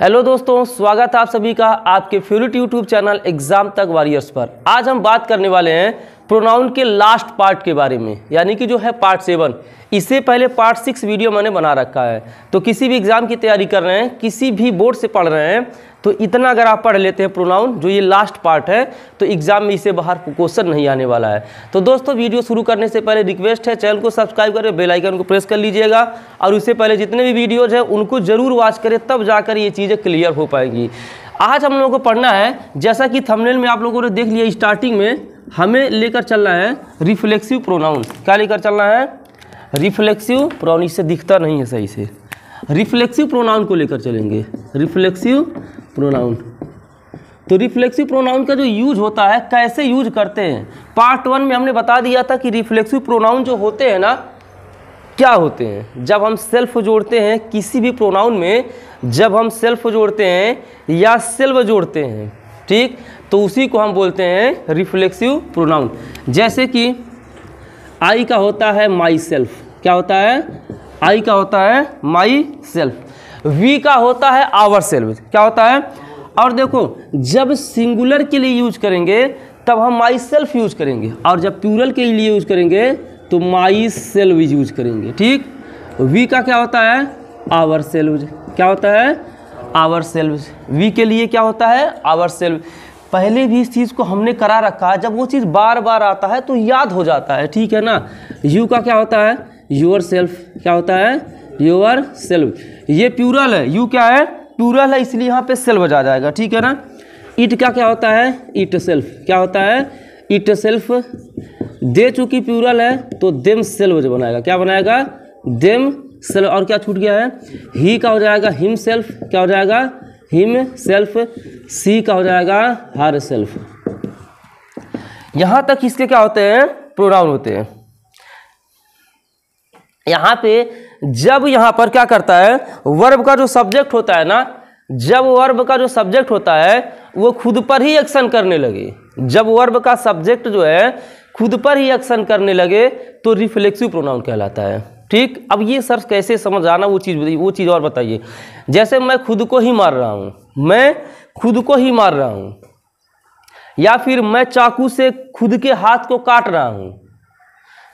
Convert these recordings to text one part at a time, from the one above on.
Hello दोस्तों स्वागत है आप सभी का आपके फेवरेट यूट्यूब चैनल एग्जाम तक वॉरियर्स पर आज हम बात करने वाले हैं प्रोनाउन के लास्ट पार्ट के बारे में यानी कि जो है पार्ट सेवन इससे पहले पार्ट सिक्स वीडियो मैंने बना रखा है तो किसी भी एग्ज़ाम की तैयारी कर रहे हैं किसी भी बोर्ड से पढ़ रहे हैं तो इतना अगर आप पढ़ लेते हैं प्रोनाउन जो ये लास्ट पार्ट है तो एग्ज़ाम में इससे बाहर क्वेश्चन नहीं आने वाला है तो दोस्तों वीडियो शुरू करने से पहले रिक्वेस्ट है चैनल को सब्सक्राइब करें बेल आइकन को प्रेस कर लीजिएगा और उससे पहले जितने भी वीडियोज़ हैं उनको ज़रूर वॉच करें तब जाकर ये चीज़ें क्लियर हो पाएंगी आज हम लोगों को पढ़ना है जैसा कि थंबनेल में आप लोगों ने देख लिया स्टार्टिंग में हमें लेकर चलना है रिफ्लेक्सिव प्रोनाउन क्या लेकर चलना है रिफ्लेक्सिव प्रोनाउन इससे दिखता नहीं है सही से रिफ्लेक्सिव प्रोनाउन को लेकर चलेंगे रिफ्लेक्सिव प्रोनाउन तो रिफ्लेक्सिव प्रोनाउन का जो यूज होता है कैसे यूज करते हैं पार्ट वन में हमने बता दिया था कि रिफ्लेक्सिव प्रोनाउन जो होते हैं ना क्या होते हैं जब हम सेल्फ जोड़ते हैं किसी भी प्रोनाउन में जब हम सेल्फ जोड़ते हैं या सेल्व जोड़ते हैं ठीक तो उसी को हम बोलते हैं रिफ्लेक्सिव प्रोनाउन जैसे कि आई का होता है माई सेल्फ क्या होता है आई का होता है माई सेल्फ वी का होता है आवर सेल्फ क्या होता है और देखो जब सिंगुलर के लिए यूज करेंगे तब हम माई सेल्फ यूज करेंगे और जब प्यूरल के लिए यूज करेंगे तो माई सेल्फ यूज करेंगे ठीक वी का क्या होता है आवर सेल्फ क्या होता है आवर सेल्फ वी के लिए क्या होता है आवर सेल्फ पहले भी इस चीज़ को हमने करा रखा है जब वो चीज़ बार बार आता है तो याद हो जाता है ठीक है ना यू का क्या होता है योर सेल्फ क्या होता है योर सेल्फ ये प्यूरल है यू क्या है प्यूरल है इसलिए यहाँ पे सेल्फ आ जाएगा ठीक है ना इट का क्या होता है इट सेल्फ क्या होता है इट सेल्फ दे चुकी प्यूरल है तो देम सेल्फ बनाएगा क्या बनाएगा देम सेल्फ और क्या छूट गया है ही का हो जाएगा हिम सेल्फ क्या हो जाएगा हिम सेल्फ सी का हो जाएगा हर सेल्फ यहां तक इसके क्या होते हैं प्रोनाउन होते हैं यहाँ पे जब यहाँ पर क्या करता है वर्ब का जो सब्जेक्ट होता है ना जब वर्ब का जो सब्जेक्ट होता है वो खुद पर ही एक्शन करने लगे जब वर्ब का सब्जेक्ट जो है खुद पर ही एक्शन करने लगे तो रिफ्लेक्सिव प्रोनाउन कहलाता है ठीक अब ये सर कैसे समझ आना वो चीज़ वो चीज़ और बताइए जैसे मैं खुद को ही मार रहा हूँ मैं खुद को ही मार रहा हूँ या फिर मैं चाकू से खुद के हाथ को काट रहा हूँ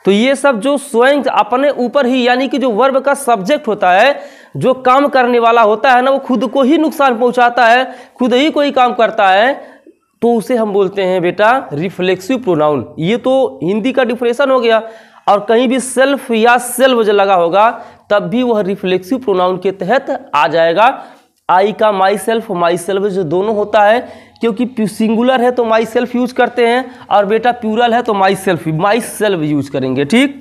तो ये सब जो स्वयं अपने ऊपर ही यानी कि जो वर्ब का सब्जेक्ट होता है जो काम करने वाला होता है ना वो खुद को ही नुकसान पहुंचाता है खुद ही कोई काम करता है तो उसे हम बोलते हैं बेटा रिफ्लेक्सिव प्रोनाउन ये तो हिंदी का डिफ्रेशन हो गया और कहीं भी सेल्फ या सेल्व जो लगा होगा तब भी वह रिफ्लेक्सिव प्रोनाउन के तहत आ जाएगा आई का माई सेल्फ माई सेल्फ जो दोनों होता है क्योंकि सिंगुलर है तो माई सेल्फ यूज करते हैं और बेटा प्यूरल है तो myself myself use करेंगे ठीक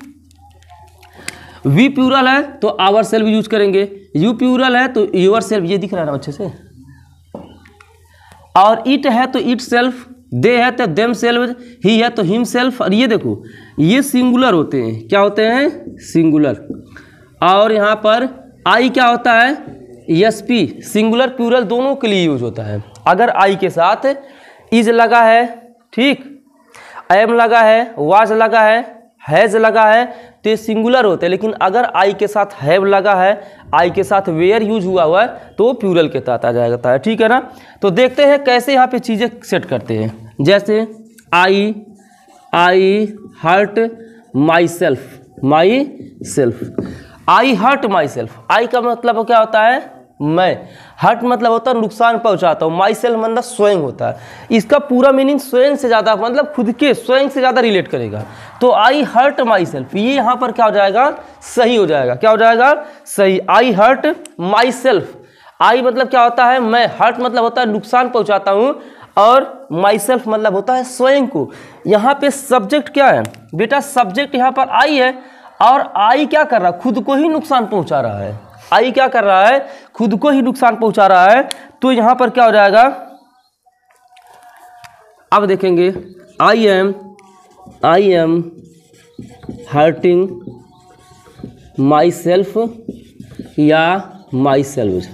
वी प्यूरल है तो आवर सेल्फ यूज करेंगे यू प्यूरल है तो यूर सेल्फ ये दिख रहा है ना अच्छे से और इट है तो इट सेल्फ दे है तो देम सेल्फ ही है तो हिम सेल्फ और ये देखो ये सिंगुलर होते हैं क्या होते हैं सिंगुलर और यहाँ पर आई क्या होता है यस पी सिंगुलर प्यूरल दोनों के लिए यूज होता है अगर आई के साथ इज लगा है ठीक एम लगा है वाज लगा है हैज लगा है तो ये सिंगुलर होते हैं लेकिन अगर आई के साथ हैव लगा है आई के साथ वेयर यूज हुआ हुआ है तो वो प्यूरल के तहत आ जाता है ठीक है ना तो देखते हैं कैसे यहाँ पे चीज़ें सेट करते हैं जैसे I I hurt myself myself I hurt myself I का मतलब क्या होता है मैं हर्ट मतलब होता है नुकसान पहुंचाता हूँ माई सेल्फ मतलब स्वयं होता है इसका पूरा मीनिंग स्वयं से ज़्यादा मतलब खुद के स्वयं से ज़्यादा रिलेट करेगा तो आई हर्ट माई सेल्फ ये यहाँ पर क्या हो जाएगा सही हो जाएगा क्या हो जाएगा सही आई हर्ट माई सेल्फ आई मतलब क्या होता है मैं हर्ट मतलब होता है नुकसान पहुँचाता हूँ और माई सेल्फ मतलब होता है स्वयं को यहाँ पे सब्जेक्ट क्या है बेटा सब्जेक्ट यहाँ पर आई है और आई क्या कर रहा खुद को ही नुकसान पहुँचा रहा है आई क्या कर रहा है खुद को ही नुकसान पहुंचा रहा है तो यहां पर क्या हो जाएगा अब देखेंगे I am I am hurting myself या माई सेल्फ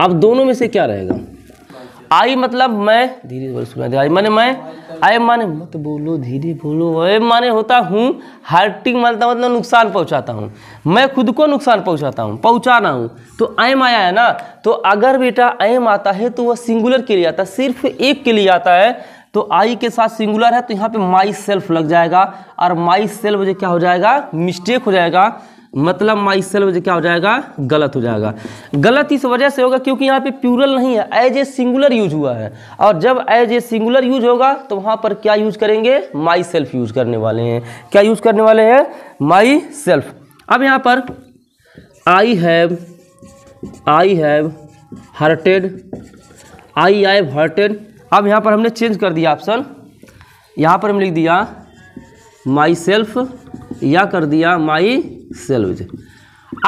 अब दोनों में से क्या रहेगा आई मतलब मैं धीरे बोलो सुना आई माने मैं आए माने मत बोलो धीरे बोलो अरे माने होता हूँ हर्टिंग मतलब मतलब नुकसान पहुँचाता हूँ मैं खुद को नुकसान पहुँचाता हूँ पहुँचाना हूँ तो एम आया है ना तो अगर बेटा एम आता है तो वह सिंगुलर के लिए आता है सिर्फ एक के लिए आता है तो आई के साथ सिंगुलर है तो यहाँ पे माई सेल्फ लग जाएगा और माई सेल्फ जो क्या हो जाएगा मिस्टेक हो जाएगा मतलब माई सेल्फ क्या हो जाएगा गलत हो जाएगा गलत इस वजह से होगा क्योंकि यहाँ पे प्यूरल नहीं है एज ए सिंगुलर यूज हुआ है और जब एज ए सिंगुलर यूज होगा तो वहाँ पर क्या यूज करेंगे माई सेल्फ यूज करने वाले हैं क्या यूज करने वाले हैं माई सेल्फ अब यहाँ पर I have I have hurted I I hurted अब यहाँ पर हमने चेंज कर दिया ऑप्शन यहाँ पर हम लिख दिया माई सेल्फ या कर दिया माई सेल्स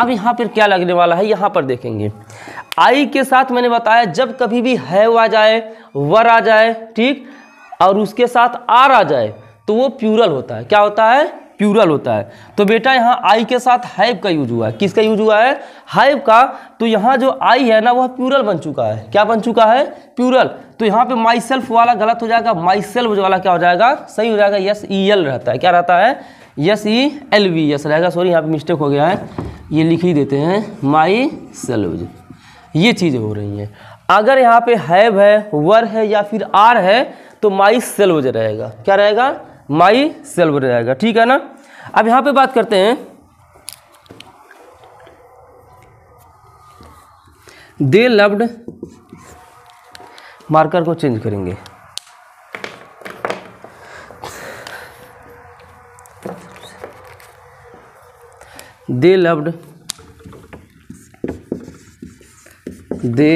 अब यहाँ पर क्या लगने वाला है यहाँ पर देखेंगे आई के साथ मैंने बताया जब कभी भी हैव आ जाए वर आ जाए ठीक और उसके साथ आर आ जाए तो वो प्यूरल होता है क्या होता है प्यूरल होता है तो बेटा यहाँ आई के साथ हैव का यूज हुआ है किसका यूज हुआ है हैव का तो यहाँ जो आई है ना वह प्यूरल बन चुका है क्या बन चुका है प्यूरल तो यहाँ पे माई सेल्फ वाला गलत हो जाएगा माई सेल्फ वाला क्या हो जाएगा सही हो जाएगा यस ई एल रहता है क्या रहता है S E L V S रहेगा सॉरी यहाँ पे मिस्टेक हो गया है ये लिख ही देते हैं माई सेल्वज ये चीज़ें हो रही हैं अगर यहाँ पे हैव है वर है या फिर आर है तो माई सेल्वज रहेगा क्या रहेगा माई सेल्व रहेगा ठीक है ना अब यहाँ पे बात करते हैं दे लव्ड मार्कर को चेंज करेंगे they loved they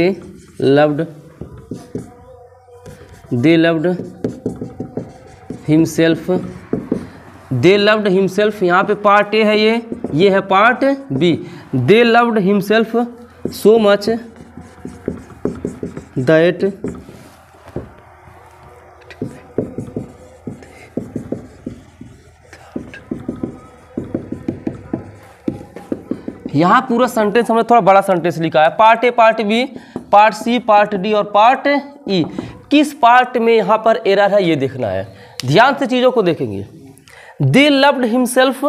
loved they loved himself they loved himself यहाँ पे पार्ट ए है ये ये है part B they loved himself so much that यहाँ पूरा सेंटेंस हमने थोड़ा बड़ा सेंटेंस लिखा है part A part B part C part D और पार्ट ई e। किस पार्ट में यहाँ पर एरर है ये देखना है ध्यान से चीज़ों को देखेंगे they loved himself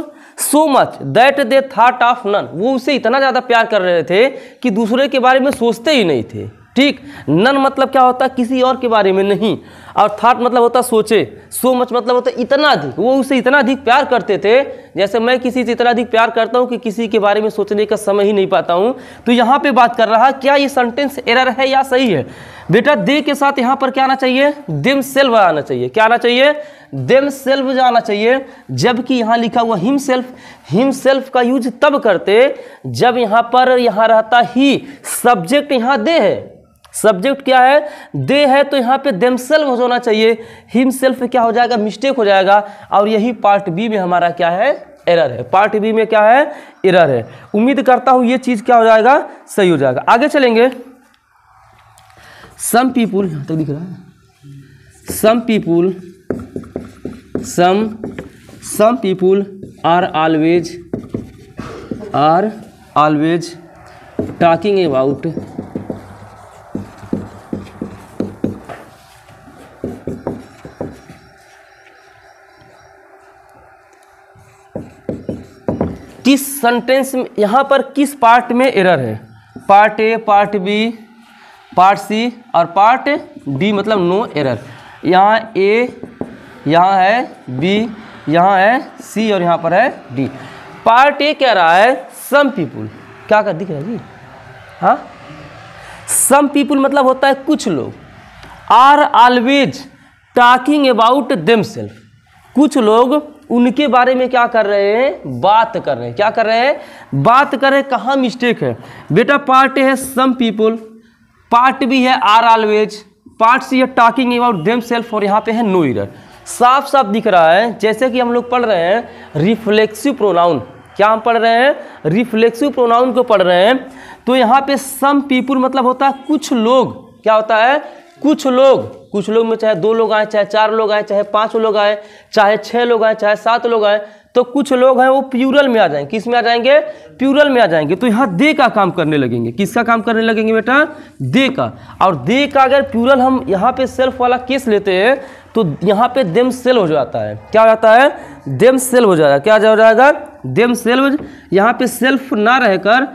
so much that they thought of none वो उसे इतना ज़्यादा प्यार कर रहे थे कि दूसरे के बारे में सोचते ही नहीं थे ठीक नन मतलब क्या होता है किसी और के बारे में नहीं और थाट मतलब होता सोचे सो मच मतलब होता इतना अधिक वो उसे इतना अधिक प्यार करते थे जैसे मैं किसी से इतना अधिक प्यार करता हूँ कि किसी के बारे में सोचने का समय ही नहीं पाता हूँ तो यहाँ पे बात कर रहा क्या ये सेंटेंस एरर है या सही है बेटा दे के साथ यहाँ पर क्या आना चाहिए दिम सेल्व आना चाहिए क्या आना चाहिए देम सेल्फ जाना चाहिए जबकि यहाँ लिखा हुआ हिम सेल्फ हिम सेल्फ का यूज तब करते जब यहाँ पर यहाँ रहता ही सब्जेक्ट यहाँ दे है सब्जेक्ट क्या है दे है तो यहाँ पे देमसेल्व होना चाहिए हिमसेल्फ क्या हो जाएगा मिस्टेक हो जाएगा और यही पार्ट बी में हमारा क्या है एरर है पार्ट बी में क्या है एरर है उम्मीद करता हूँ ये चीज़ क्या हो जाएगा सही हो जाएगा आगे चलेंगे सम पीपुल यहाँ तक दिख रहा है some people some some people are always are always talking about किस सेंटेंस में यहाँ पर किस पार्ट में एरर है part A part B part C और पार्ट डी मतलब नो एरर यहाँ ए यहाँ है बी यहाँ है सी और यहाँ पर है डी पार्ट ए कह रहा है सम पीपुल क्या कर दिख रहा है जी हाँ सम पीपुल मतलब होता है कुछ लोग are always talking about themself कुछ लोग उनके बारे में क्या कर रहे हैं बात कर रहे हैं क्या कर रहे हैं बात कर रहे हैं कहाँ मिस्टेक है बेटा पार्ट है सम पीपुल पार्ट भी है आर ऑलवेज पार्ट सी है टॉकिंग अबाउट देम सेल्फ और यहाँ पे है नो इरर साफ साफ दिख रहा है जैसे कि हम लोग पढ़ रहे हैं रिफ्लेक्सिव प्रोनाउन क्या हम पढ़ रहे हैं रिफ्लेक्सिव प्रोनाउन को पढ़ रहे हैं तो यहाँ पे सम पीपुल मतलब होता है कुछ लोग क्या होता है कुछ लोग कुछ लोग में चाहे दो लोग आए चाहे चार लोग आए चाहे पाँच लोग आए चाहे छः लोग आए चाहे सात लोग आए तो कुछ लोग हैं वो प्यूरल में आ जाएंगे किस में आ जाएंगे प्यूरल में आ जाएंगे तो यहाँ दे का काम करने लगेंगे किसका काम करने लगेंगे बेटा दे का और दे का अगर प्यूरल हम यहाँ पे सेल्फ वाला केस लेते हैं तो यहाँ पे देम सेल हो जाता है क्या हो जाता है देम सेल हो जाएगा क्या हो जाएगा देम सेल्व यहाँ पे सेल्फ ना रहकर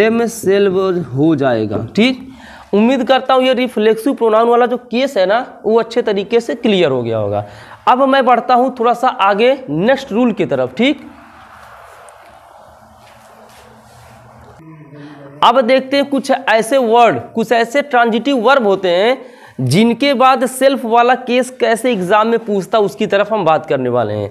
देम सेल्व हो जाएगा ठीक उम्मीद करता हूँ ये रिफ्लेक्सिव प्रोनाउन वाला जो केस है ना वो अच्छे तरीके से क्लियर हो गया होगा अब मैं बढ़ता हूँ थोड़ा सा आगे नेक्स्ट रूल की तरफ ठीक अब देखते हैं कुछ ऐसे वर्ड कुछ ऐसे ट्रांजिटिव वर्ब होते हैं जिनके बाद सेल्फ वाला केस कैसे एग्जाम में पूछता उसकी तरफ हम बात करने वाले हैं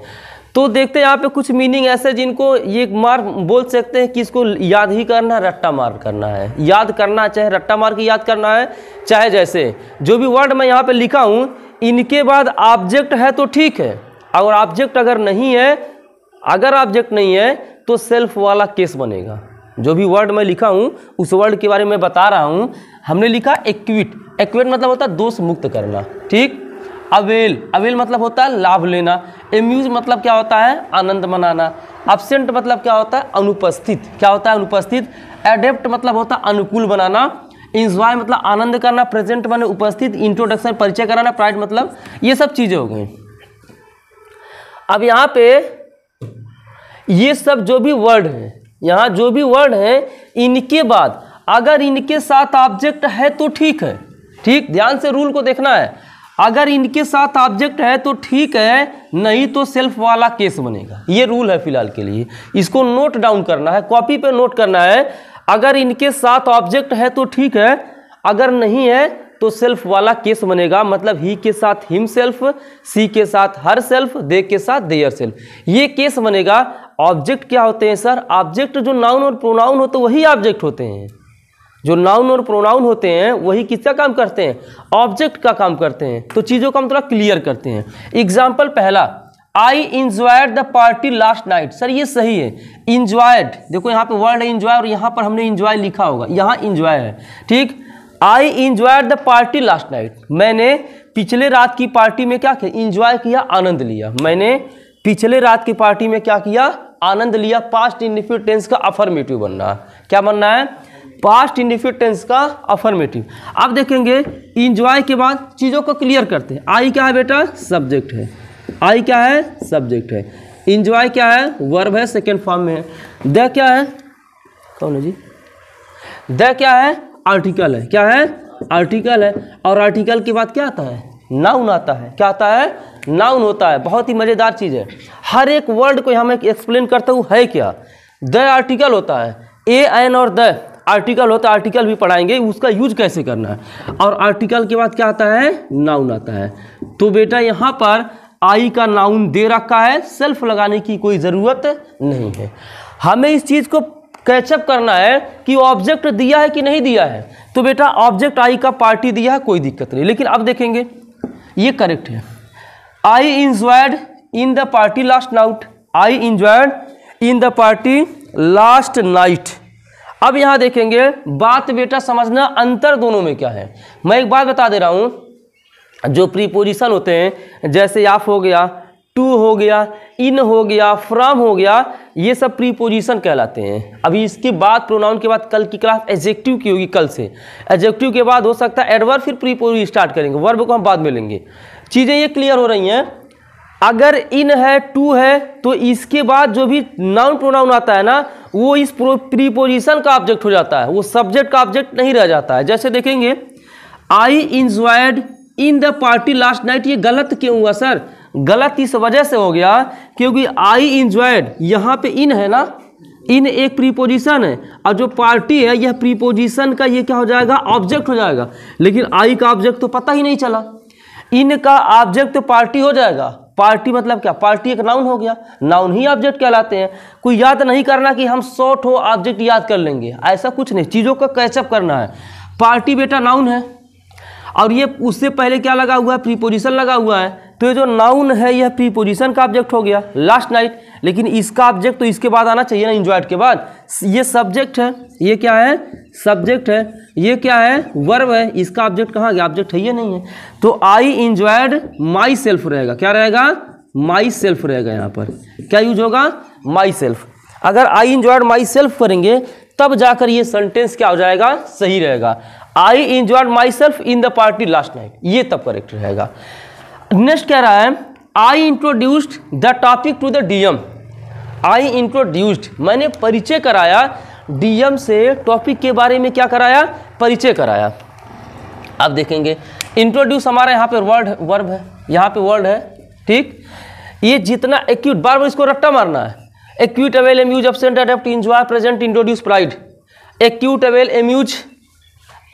तो देखते हैं यहाँ पे कुछ मीनिंग ऐसे जिनको ये मार्क बोल सकते हैं कि इसको याद ही करना है रट्टा मार्क करना है याद करना चाहे रट्टा मार्क याद करना है चाहे जैसे जो भी वर्ड मैं यहाँ पे लिखा हूँ इनके बाद ऑब्जेक्ट है तो ठीक है और ऑब्जेक्ट अगर नहीं है अगर ऑब्जेक्ट नहीं है तो सेल्फ वाला केस बनेगा जो भी वर्ड मैं लिखा हूँ उस वर्ड के बारे में बता रहा हूँ हमने लिखा एक्विट एक्विट मतलब होता है दोष मुक्त करना ठीक अवेल अवेल मतलब होता है लाभ लेना एम्यूज मतलब क्या होता है आनंद मनाना अब्सेंट मतलब क्या होता है अनुपस्थित क्या होता है अनुपस्थित एडेप्ट मतलब होता है अनुकूल बनाना इंजॉय मतलब आनंद करना प्रेजेंट बने उपस्थित इंट्रोडक्शन परिचय कराना प्राइड मतलब ये सब चीज़ें हो गई अब यहाँ पे ये सब जो भी वर्ड है यहाँ जो भी वर्ड है इनके बाद अगर इनके साथ ऑब्जेक्ट है तो ठीक है ठीक ध्यान से रूल को देखना है अगर इनके साथ ऑब्जेक्ट है तो ठीक है नहीं तो सेल्फ वाला केस बनेगा ये रूल है फिलहाल के लिए इसको नोट डाउन करना है कॉपी पे नोट करना है अगर इनके साथ ऑब्जेक्ट है तो ठीक है अगर नहीं है तो सेल्फ वाला केस बनेगा मतलब ही के साथ हिम सेल्फ सी के साथ हर सेल्फ दे के साथ देयर सेल्फ ये केस बनेगा ऑब्जेक्ट क्या होते हैं सर ऑब्जेक्ट जो नाउन और प्रोनाउन होते तो वही ऑब्जेक्ट होते हैं जो नाउन और प्रोनाउन होते हैं वही किसका काम करते हैं ऑब्जेक्ट का काम करते हैं तो चीज़ों को हम थोड़ा क्लियर करते हैं एग्जाम्पल पहला I enjoyed the party last night sir ये सही है इंजॉयड देखो यहाँ पे वर्ड इंजॉय और यहाँ पर हमने इंजॉय लिखा होगा यहाँ इंजॉय है ठीक I enjoyed the party last night मैंने पिछले रात की पार्टी में क्या किया इंजॉय किया आनंद लिया मैंने पिछले रात की पार्टी में क्या किया आनंद लिया पास्ट इंडिफिट टेंस का अफर्मेटिव बनना क्या बनना है पास्ट इंडिफिट टेंस का अफर्मेटिव अब देखेंगे इंजॉय के बाद चीज़ों को क्लियर करते हैं आई क्या है बेटा सब्जेक्ट है आई क्या है सब्जेक्ट है इंजॉय क्या है वर्ब है सेकेंड फॉर्म में द क्या है कौन है जी द क्या है आर्टिकल है क्या है आर्टिकल है और आर्टिकल के बाद क्या आता है नाउन आता है क्या आता है नाउन होता है बहुत ही मज़ेदार चीज़ है हर एक वर्ड को यहाँ मैं एक्सप्लेन करता हूँ है क्या द आर्टिकल होता है ए एन और द आर्टिकल होता तो है आर्टिकल भी पढ़ाएंगे उसका यूज कैसे करना है और आर्टिकल के बाद क्या आता है नाउन आता है तो बेटा यहाँ पर आई का नाउन दे रखा है सेल्फ लगाने की कोई ज़रूरत नहीं है हमें इस चीज़ को कैचअप करना है कि ऑब्जेक्ट दिया है कि नहीं दिया है तो बेटा ऑब्जेक्ट आई का पार्टी दिया है कोई दिक्कत नहीं लेकिन अब देखेंगे ये करेक्ट है I enjoyed in the party last night I enjoyed in the party last night अब यहाँ देखेंगे बात बेटा समझना अंतर दोनों में क्या है मैं एक बात बता दे रहा हूं जो प्रीपोजिशन होते हैं जैसे आप हो गया टू हो गया इन हो गया फ्रॉम हो गया ये सब प्रीपोजिशन कहलाते हैं अभी इसके बाद प्रोनाउन के बाद कल की क्लास एजेक्टिव की होगी कल से एजेक्टिव के बाद हो सकता है एडवर्ब फिर प्रीपोजिशन स्टार्ट करेंगे वर्ब को हम बाद में लेंगे चीज़ें ये क्लियर हो रही हैं अगर इन है टू है तो इसके बाद जो भी नाउन प्रोनाउन आता है ना वो इस प्रीपोजिशन का ऑब्जेक्ट हो जाता है वो सब्जेक्ट का ऑब्जेक्ट नहीं रह जाता है जैसे देखेंगे I enjoyed in the party last night ये गलत क्यों हुआ सर गलत इस वजह से हो गया क्योंकि आई इंजॉयड यहाँ पे इन है ना इन एक प्रीपोजिशन है और जो पार्टी है यह प्रीपोजिशन का ये क्या हो जाएगा ऑब्जेक्ट हो जाएगा लेकिन आई का ऑब्जेक्ट तो पता ही नहीं चला इन का ऑब्जेक्ट तो पार्टी हो जाएगा पार्टी मतलब क्या पार्टी एक नाउन हो गया नाउन ही ऑब्जेक्ट कहलाते हैं कोई याद नहीं करना कि हम सौ ठो ऑब्जेक्ट याद कर लेंगे ऐसा कुछ नहीं चीज़ों का कैचअप करना है पार्टी बेटा नाउन है और ये उससे पहले क्या लगा हुआ है प्रीपोजिशन लगा हुआ है तो ये जो नाउन है यह प्री पोजिशन का ऑब्जेक्ट हो गया लास्ट नाइट लेकिन इसका ऑब्जेक्ट तो इसके बाद आना चाहिए ना इंजॉयड के बाद ये सब्जेक्ट है ये क्या है सब्जेक्ट है ये क्या है वर्ब है इसका ऑब्जेक्ट कहाँ गया ऑब्जेक्ट है ये नहीं है तो आई इंजॉयड माई सेल्फ रहेगा क्या रहेगा माई सेल्फ रहेगा यहाँ पर क्या यूज होगा माई सेल्फ अगर आई इंजॉयड माई सेल्फ करेंगे तब जाकर ये सेंटेंस क्या हो जाएगा सही रहेगा I enjoyed myself in the party last night ये तब करेक्ट रहेगा नेक्स्ट क्या रहा है I introduced the topic to the DM I introduced मैंने परिचय कराया डीएम से टॉपिक के बारे में क्या कराया परिचय कराया आप देखेंगे इंट्रोड्यूस हमारा यहाँ पे वर्ड वर्ब है यहाँ पे वर्ड है ठीक ये जितना एक्यूट बार बार इसको रट्टा मारना है acquit avail amuse absent adapt enjoy present introduce pride acquit avail amuse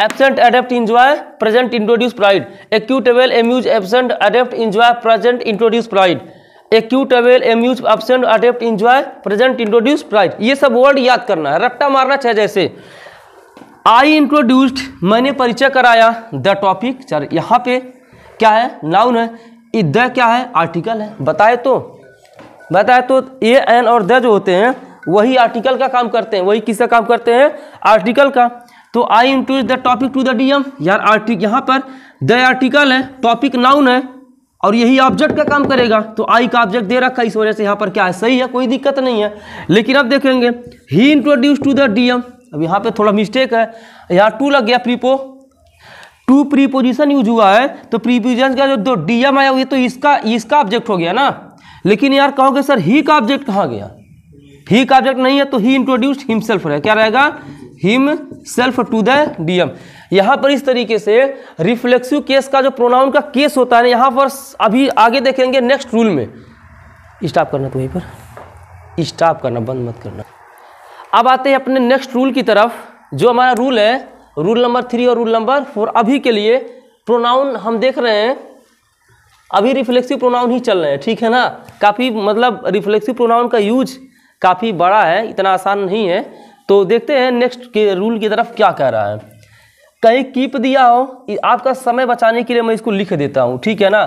absent adapt enjoy present introduce pride acquit avail amuse absent adapt enjoy present introduce pride acquit avail amuse absent adapt enjoy present introduce pride ये सब word याद करना है रट्टा मारना चाहे जैसे आई introduced मैंने परिचय कराया द टॉपिक चल यहाँ पे क्या है नाउन है द क्या है आर्टिकल है बताए तो बताए तो ए एन और द जो होते हैं वही आर्टिकल का काम करते हैं वही किसका काम करते हैं आर्टिकल का तो I introduce the topic to the DM यार आर्टिक यहाँ पर द आर्टिकल है टॉपिक नाउन है और यही ऑब्जेक्ट का काम करेगा तो आई का ऑब्जेक्ट दे रखा है इस वजह से यहाँ पर क्या है सही है कोई दिक्कत नहीं है लेकिन अब देखेंगे ही इंट्रोड्यूस टू द डीएम अब यहाँ पे थोड़ा मिस्टेक है यार टू लग गया प्रीपो टू प्रीपोजिशन यूज हुआ है तो प्रीपोजिशन का जो दो डीएम आया ये तो इसका इसका ऑब्जेक्ट हो गया ना लेकिन यार कहोगे सर ही का ऑब्जेक्ट कहाँ गया ही का ऑब्जेक्ट नहीं है तो ही इंट्रोड्यूस्ड हिमसेल्फ है क्या रहेगा himself to the DM यहाँ पर इस तरीके से रिफ्लेक्सिव केस का जो प्रोनाउन का केस होता है यहाँ पर अभी आगे देखेंगे नेक्स्ट रूल में स्टॉप करना तो वहीं पर स्टॉप करना बंद मत करना अब आते हैं अपने नेक्स्ट रूल की तरफ जो हमारा रूल है रूल नंबर थ्री और रूल नंबर फोर अभी के लिए प्रोनाउन हम देख रहे हैं अभी रिफ्लेक्सिव प्रोनाउन ही चल रहे हैं ठीक है ना काफ़ी मतलब रिफ्लेक्सिव प्रोनाउन का यूज काफ़ी बड़ा है इतना आसान नहीं है तो देखते हैं नेक्स्ट के रूल की तरफ क्या कह रहा है कहीं कीप दिया हो आपका समय बचाने के लिए मैं इसको लिख देता हूँ ठीक है ना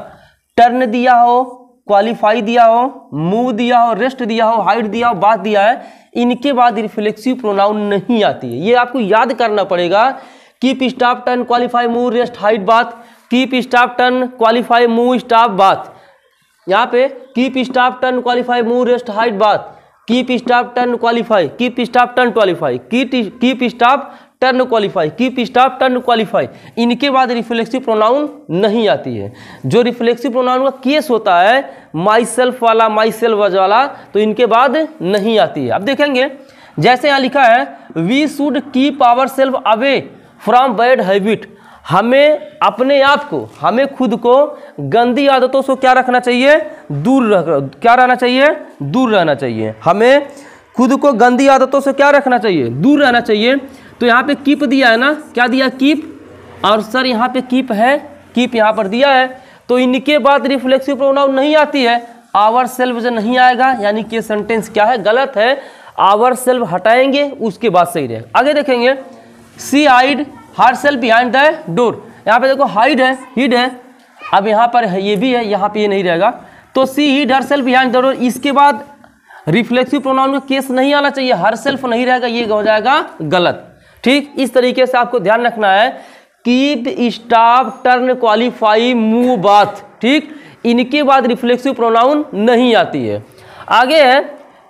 टर्न दिया हो क्वालिफाई दिया हो मूव दिया हो रेस्ट दिया हो हाइट दिया हो बात दिया है इनके बाद रिफ्लेक्सिव प्रोनाउन नहीं आती है ये आपको याद करना पड़ेगा keep stop turn qualify move rest hide bathe keep stop turn qualify move stop bathe यहाँ पे keep stop turn qualify move rest hide bathe keep stop turn qualify keep stop turn qualify keep stop turn qualify keep stop turn qualify इनके बाद reflexive pronoun नहीं आती है जो reflexive pronoun का case होता है माई सेल्फ वाला माई सेल्फ वाला तो इनके बाद नहीं आती है अब देखेंगे जैसे यहाँ लिखा है we should keep ourself away from bad habit हमें अपने आप को हमें खुद को गंदी आदतों से क्या रखना चाहिए दूर रख क्या रहना चाहिए दूर रहना चाहिए हमें खुद को गंदी आदतों से क्या रखना चाहिए दूर रहना चाहिए तो यहाँ पे कीप दिया है ना क्या दिया कीप और सर यहाँ पे कीप है कीप यहाँ पर दिया है तो इनके बाद रिफ्लेक्सिव प्रोनाउन नहीं आती है आवर सेल्फ जो नहीं आएगा यानी कि सेंटेंस क्या है गलत है आवर सेल्फ हटाएंगे उसके बाद सही रहेगा आगे देखेंगे she hid herself behind the door यहाँ पे देखो हाइड है हिड है अब यहाँ पर ये भी है यहाँ पे ये नहीं रहेगा तो she hid herself behind the door इसके बाद रिफ्लेक्सिव प्रोनाउन में केस नहीं आना चाहिए हर सेल्फ नहीं रहेगा ये हो जाएगा गलत ठीक इस तरीके से आपको ध्यान रखना है keep stop turn qualify move bathe ठीक इनके बाद रिफ्लेक्सिव प्रोनाउन नहीं आती है आगे है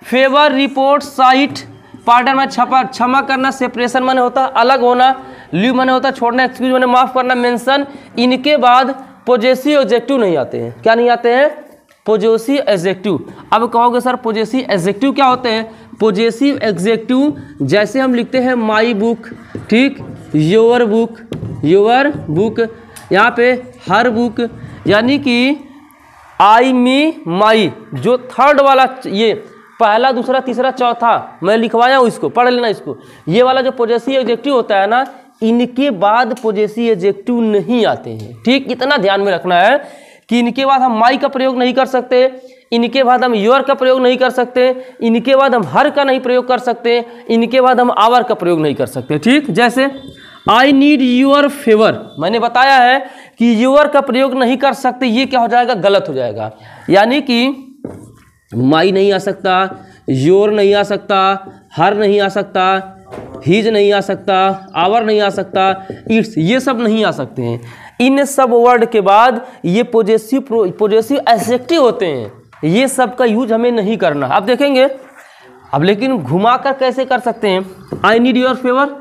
फेवर रिपोर्ट साइट पार्टन में छपा क्षमा करना सेपरेशन मैंने होता अलग होना लीव मैंने होता छोड़ना एक्सक्यूज मैंने माफ़ करना मेंशन इनके बाद पोजेसी ऑब्जेक्टिव नहीं आते हैं क्या नहीं आते हैं पोजेसी एग्जेक्टिव अब कहोगे सर पोजेसी एग्जेक्टिव क्या होते हैं पोजेसिव एग्जेक्टिव जैसे हम लिखते हैं माई बुक ठीक योर बुक योअर बुक यहाँ पे हर बुक यानी कि आई मी माई जो थर्ड वाला ये पहला दूसरा तीसरा चौथा मैं लिखवाया हूँ इसको पढ़ लेना इसको ये वाला जो पोजेसी एडजेक्टिव होता है ना इनके बाद पोजेसी एडजेक्टिव नहीं आते हैं ठीक इतना ध्यान में रखना है कि इनके बाद हम माई का प्रयोग नहीं कर सकते इनके बाद हम योर का प्रयोग नहीं कर सकते इनके बाद हम हर का नहीं प्रयोग कर सकते इनके बाद हम आवर का प्रयोग नहीं कर सकते ठीक जैसे आई नीड यूअर फेवर मैंने बताया है कि यूअर का प्रयोग नहीं कर सकते ये क्या हो जाएगा गलत हो जाएगा यानी कि माई नहीं आ सकता योर नहीं आ सकता हर नहीं आ सकता हीज नहीं आ सकता आवर नहीं आ सकता इट्स ये सब नहीं आ सकते हैं इन सब वर्ड के बाद ये पोजेसिव पोजेसिव एसेक्टिव होते हैं ये सब का यूज हमें नहीं करना अब देखेंगे अब लेकिन घुमा कर कैसे कर सकते हैं आई नीड योर फेवर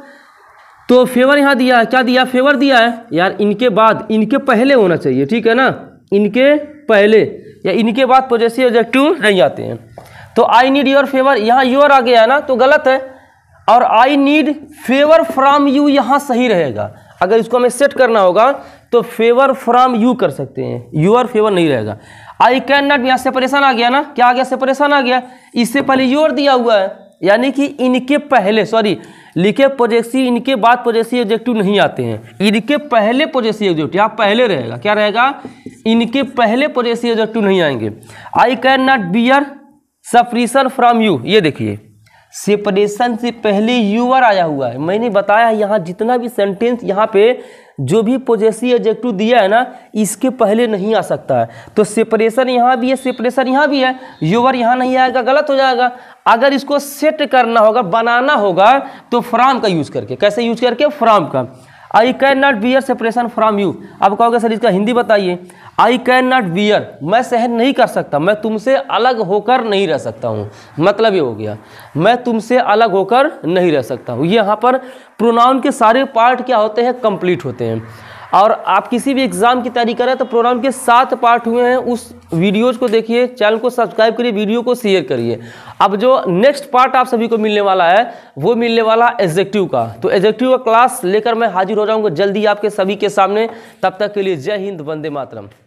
तो फेवर यहाँ दिया है क्या दिया फेवर दिया है यार इनके बाद इनके पहले होना चाहिए ठीक है ना इनके पहले या इनके बाद पोजेसिव एडजेक्टिव नहीं आते हैं तो आई नीड योर फेवर यहाँ योर आ गया ना तो गलत है और I need favour from you यहाँ सही रहेगा अगर इसको हमें सेट करना होगा तो फेवर फ्राम यू कर सकते हैं योर फेवर नहीं रहेगा आई कैन नॉट यहाँ सेपरेशन आ गया ना क्या आ गया सेपरेशन आ गया इससे पहले योर दिया हुआ है यानी कि इनके पहले सॉरी लिखे पोजेसी इनके बाद पोजेसी एब्जेक्टिव नहीं आते हैं इनके पहले पोजेसी एग्जेक्टिव यहाँ पहले रहेगा क्या रहेगा इनके पहले पोजेसी एग्जेक्टिव नहीं आएंगे I can not bear separation from you ये देखिए सेपरेशन से पहले यूअर आया हुआ है मैंने बताया यहाँ जितना भी सेंटेंस यहाँ पे जो भी पोजेसी एब्जेक्टिव दिया है ना इसके पहले नहीं आ सकता है तो सेपरेशन यहाँ भी है सेपरेशन यहाँ भी है यूवर यहाँ नहीं आएगा गलत हो जाएगा अगर इसको सेट करना होगा बनाना होगा तो फ्राम का यूज करके कैसे यूज करके फ्राम का I can not bear separation from you आप कहोगे सर इसका हिंदी बताइए आई कैन नॉट बियर मैं सहन नहीं कर सकता मैं तुमसे अलग होकर नहीं रह सकता हूँ मतलब ये हो गया मैं तुमसे अलग होकर नहीं रह सकता हूँ यहाँ पर प्रोनाउन के सारे पार्ट क्या होते हैं कंप्लीट होते हैं और आप किसी भी एग्ज़ाम की तैयारी करें तो प्रोग्राम के सात पार्ट हुए हैं उस वीडियोज़ को देखिए चैनल को सब्सक्राइब करिए वीडियो को शेयर करिए अब जो नेक्स्ट पार्ट आप सभी को मिलने वाला है वो मिलने वाला एग्जेक्टिव का तो एग्जेक्टिव का क्लास लेकर मैं हाजिर हो जाऊँगा जल्दी आपके सभी के सामने तब तक के लिए जय हिंद वंदे मातरम